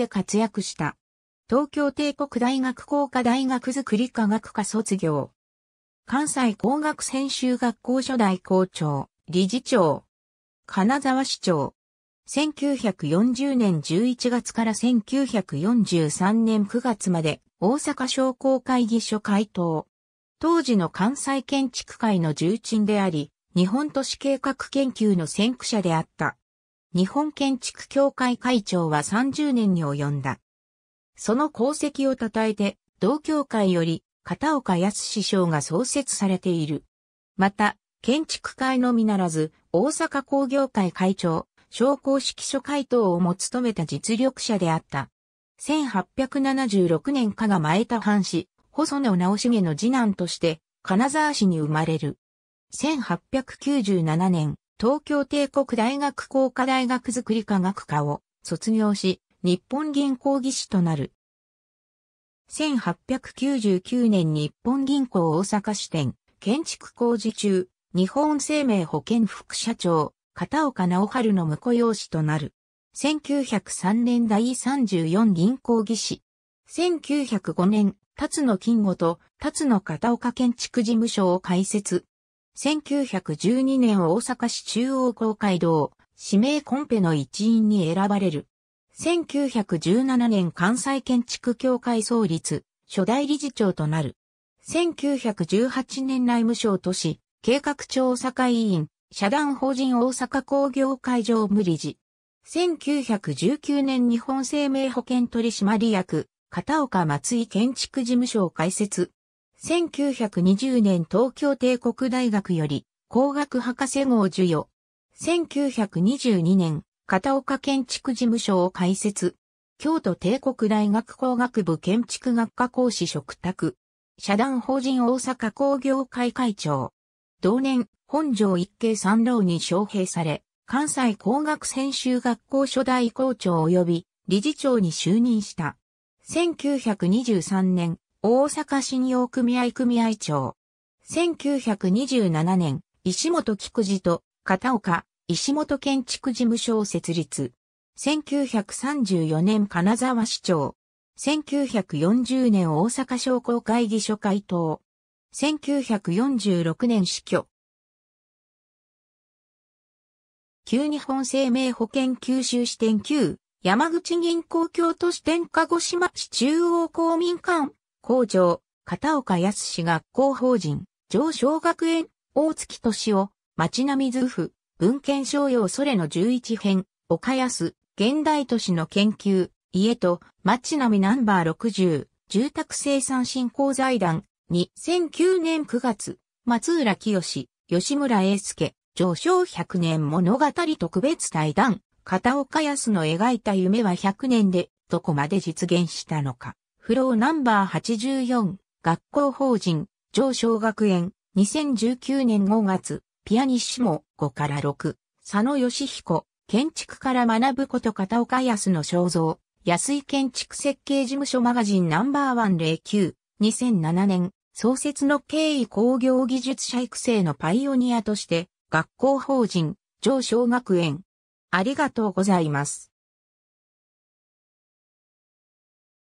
って活躍した。東京帝国大学工科大学づくり科学科卒業。関西工学専修学校初代校長、理事長。金沢市長。1940年11月から1943年9月まで大阪商工会議所会頭。当時の関西建築会の重鎮であり、日本都市計画研究の先駆者であった。日本建築協会会長は30年に及んだ。その功績を称えて、同協会より片岡康師匠が創設されている。また、建築会のみならず、大阪工業会会長、商工式書会等をも務めた実力者であった。1876年加賀前田藩士、細野直重の次男として、金沢市に生まれる。1897年、東京帝国大学工科大学づくり科学科を卒業し、日本銀行技師となる。1899年日本銀行大阪支店、建築工事中、日本生命保険副社長、片岡直春の婿養子となる。1903年第34銀行技師。1905年、辰野金吾と辰野片岡建築事務所を開設、1912年大阪市中央公会堂、指名コンペの一員に選ばれる。1917年関西建築協会創立、初代理事長となる。1918年内務省都市、計画庁大阪委員、社団法人大阪工業会場無理事。1919年日本生命保険取締役、片岡松井建築事務所を開設。1920年東京帝国大学より工学博士号授与。1922年、片岡建築事務所を開設。京都帝国大学工学部建築学科講師嘱託。社団法人大阪工業会会長。同年、本庄一景三郎に招聘され、関西工学専修学校初代校長及び理事長に就任した。1923年、大阪信用組合組合長。1927年、石本菊次と片岡、石本建築事務所を設立。1934年金沢市長。1940年大阪商工会議所会頭。1946年死去。旧日本生命保険九州支店9、山口銀行京都支店鹿児島市中央公民館工場、片岡康学校法人、上小学園、大月敏夫、町並図譜、文献商用それの11編、岡安、現代都市の研究、家と、町並ナンバー60、住宅生産振興財団、2009年9月、松浦清、吉村英介、上昇100年物語特別対談、片岡康の描いた夢は100年で、どこまで実現したのか。フローナンバー84、学校法人、上小学園、2019年5月、ピアニッシモ5から6、佐野義彦、建築から学ぶこと片岡康の肖像、安井建築設計事務所マガジンナンバー109、2007年、創設の経緯工業技術者育成のパイオニアとして、学校法人、上小学園。ありがとうございます。